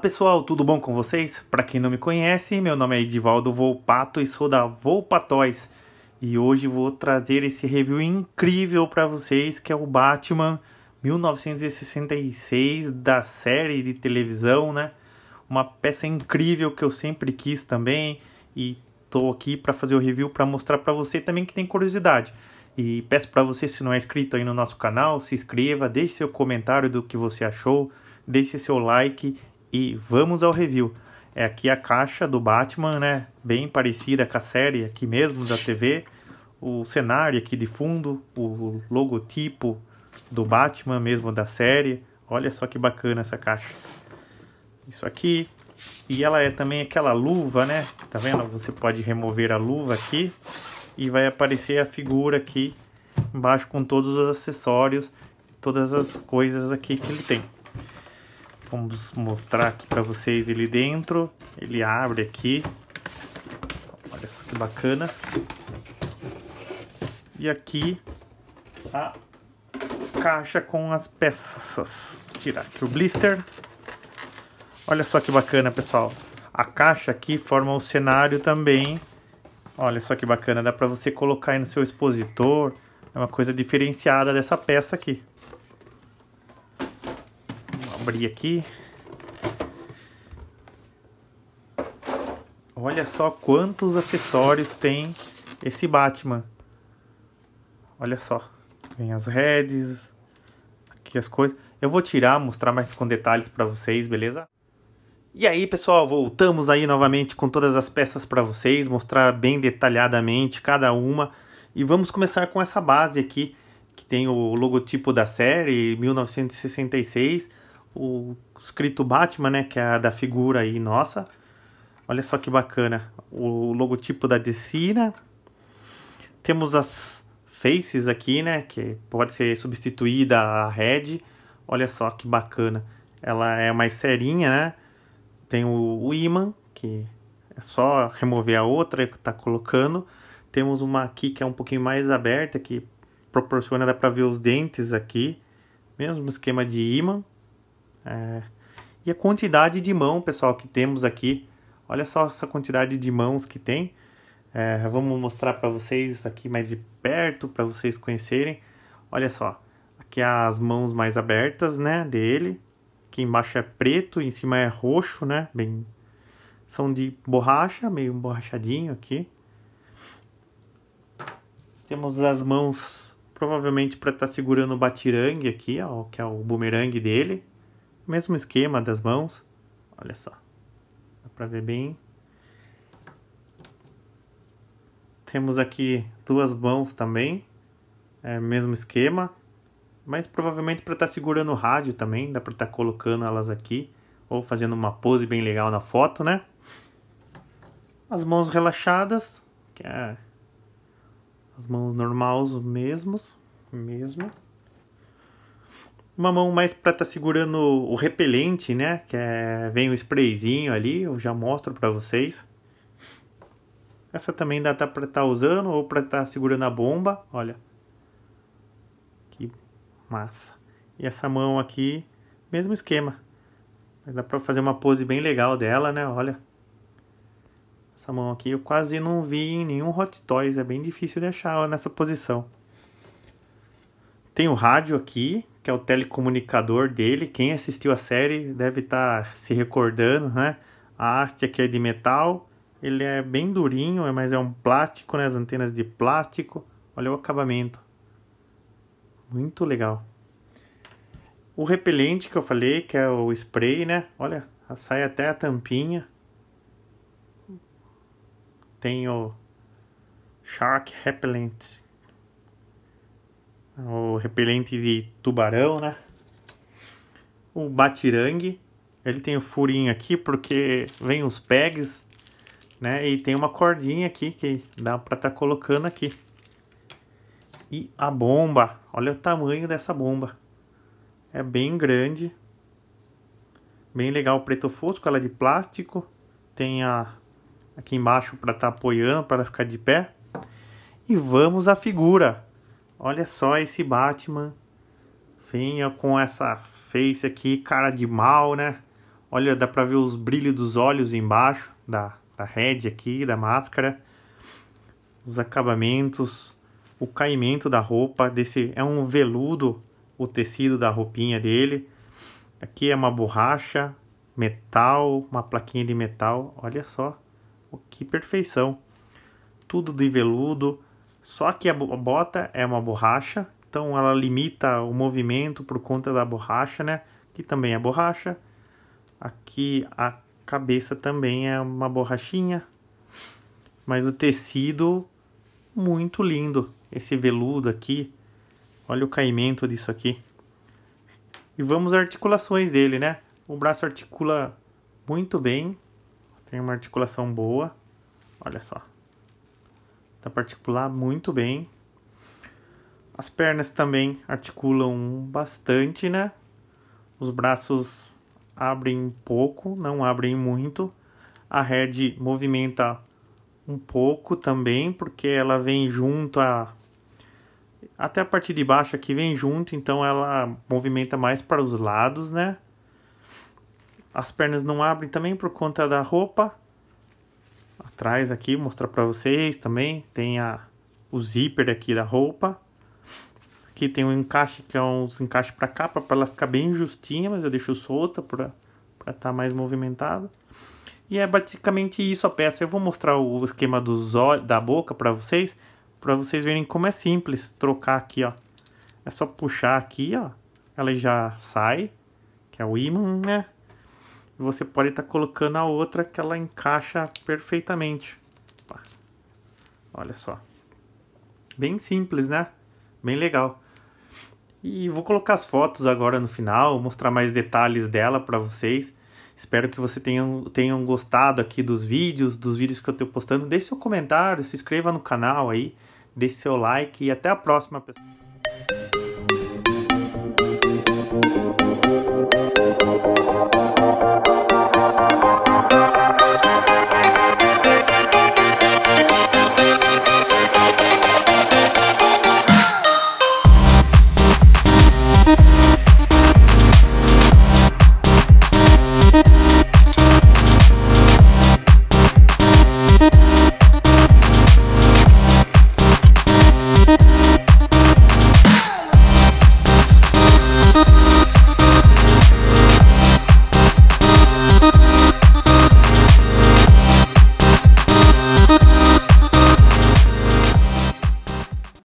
pessoal, tudo bom com vocês? Para quem não me conhece, meu nome é Edivaldo Volpato e sou da Volpatoys. E hoje vou trazer esse review incrível para vocês, que é o Batman 1966 da série de televisão, né? Uma peça incrível que eu sempre quis também e tô aqui para fazer o review para mostrar para você também que tem curiosidade. E peço para você, se não é inscrito aí no nosso canal, se inscreva, deixe seu comentário do que você achou, deixe seu like e vamos ao review. É aqui a caixa do Batman, né? Bem parecida com a série aqui mesmo da TV. O cenário aqui de fundo, o logotipo do Batman mesmo da série. Olha só que bacana essa caixa. Isso aqui. E ela é também aquela luva, né? Tá vendo? Você pode remover a luva aqui e vai aparecer a figura aqui embaixo com todos os acessórios, todas as coisas aqui que ele tem. Vamos mostrar aqui para vocês ele dentro. Ele abre aqui. Olha só que bacana. E aqui a caixa com as peças. Vou tirar aqui o blister. Olha só que bacana, pessoal. A caixa aqui forma o cenário também. Olha só que bacana, dá para você colocar aí no seu expositor. É uma coisa diferenciada dessa peça aqui abrir aqui. Olha só quantos acessórios tem esse Batman. Olha só. Vem as redes, aqui as coisas. Eu vou tirar, mostrar mais com detalhes para vocês, beleza? E aí, pessoal, voltamos aí novamente com todas as peças para vocês, mostrar bem detalhadamente cada uma. E vamos começar com essa base aqui, que tem o logotipo da série 1966 o escrito Batman, né? Que é a da figura aí, nossa. Olha só que bacana. O logotipo da DC, né? Temos as faces aqui, né? Que pode ser substituída a Red. Olha só que bacana. Ela é mais serinha, né? Tem o, o imã, que é só remover a outra que tá colocando. Temos uma aqui que é um pouquinho mais aberta, que proporciona, dá para ver os dentes aqui. Mesmo esquema de imã. É... E a quantidade de mão, pessoal, que temos aqui. Olha só essa quantidade de mãos que tem. É, vamos mostrar para vocês aqui mais de perto, para vocês conhecerem. Olha só, aqui é as mãos mais abertas, né, dele. Aqui embaixo é preto, em cima é roxo, né, bem... São de borracha, meio borrachadinho aqui. Temos as mãos provavelmente para estar tá segurando o batirangue aqui, ó, que é o bumerangue dele mesmo esquema das mãos. Olha só. Dá para ver bem. Temos aqui duas mãos também. É, mesmo esquema. Mas provavelmente para estar tá segurando o rádio também. Dá para estar tá colocando elas aqui. Ou fazendo uma pose bem legal na foto, né? As mãos relaxadas. Que é as mãos normais, mesmos. Mesmo uma mão mais para estar tá segurando o repelente, né? Que é, vem o sprayzinho ali, eu já mostro para vocês. Essa também dá tá para estar tá usando ou para estar tá segurando a bomba, olha. Que massa. E essa mão aqui, mesmo esquema. Dá para fazer uma pose bem legal dela, né? Olha. Essa mão aqui eu quase não vi em nenhum Hot Toys, é bem difícil de achar nessa posição. Tem o rádio aqui, que é o telecomunicador dele. Quem assistiu a série deve estar tá se recordando, né? A haste aqui é de metal, ele é bem durinho, é, mas é um plástico, né? As antenas de plástico. Olha o acabamento. Muito legal. O repelente que eu falei, que é o spray, né? Olha, sai até a tampinha. Tem o Shark Repellent o repelente de tubarão, né? O batirangue, ele tem o um furinho aqui porque vem os pegs, né? E tem uma cordinha aqui que dá para estar tá colocando aqui. E a bomba, olha o tamanho dessa bomba. É bem grande. Bem legal, preto fosco, ela é de plástico. Tem a aqui embaixo para estar tá apoiando, para ficar de pé. E vamos à figura. Olha só esse Batman. Finha com essa face aqui, cara de mal, né? Olha, dá pra ver os brilhos dos olhos embaixo da, da head aqui, da máscara. Os acabamentos, o caimento da roupa. desse É um veludo o tecido da roupinha dele. Aqui é uma borracha, metal, uma plaquinha de metal. Olha só, que perfeição. Tudo de veludo só que a bota é uma borracha, então ela limita o movimento por conta da borracha, né? Que também é borracha. Aqui a cabeça também é uma borrachinha. Mas o tecido muito lindo, esse veludo aqui. Olha o caimento disso aqui. E vamos às articulações dele, né? O braço articula muito bem. Tem uma articulação boa. Olha só da tá particular muito bem. As pernas também articulam bastante, né? Os braços abrem um pouco, não abrem muito. A head movimenta um pouco também, porque ela vem junto a até a parte de baixo aqui vem junto, então ela movimenta mais para os lados, né? As pernas não abrem também por conta da roupa atrás aqui, mostrar para vocês também. Tem a, o zíper aqui da roupa. Aqui tem um encaixe que é uns encaixe para cá, para ela ficar bem justinha, mas eu deixo solta para estar tá mais movimentada. E é basicamente isso a peça. Eu vou mostrar o esquema dos olhos, da boca para vocês, para vocês verem como é simples trocar aqui, ó. É só puxar aqui, ó. Ela já sai, que é o ímã, né? você pode estar tá colocando a outra que ela encaixa perfeitamente. Olha só. Bem simples, né? Bem legal. E vou colocar as fotos agora no final, mostrar mais detalhes dela para vocês. Espero que vocês tenham, tenham gostado aqui dos vídeos, dos vídeos que eu estou postando. Deixe seu comentário, se inscreva no canal aí, deixe seu like e até a próxima, pessoal.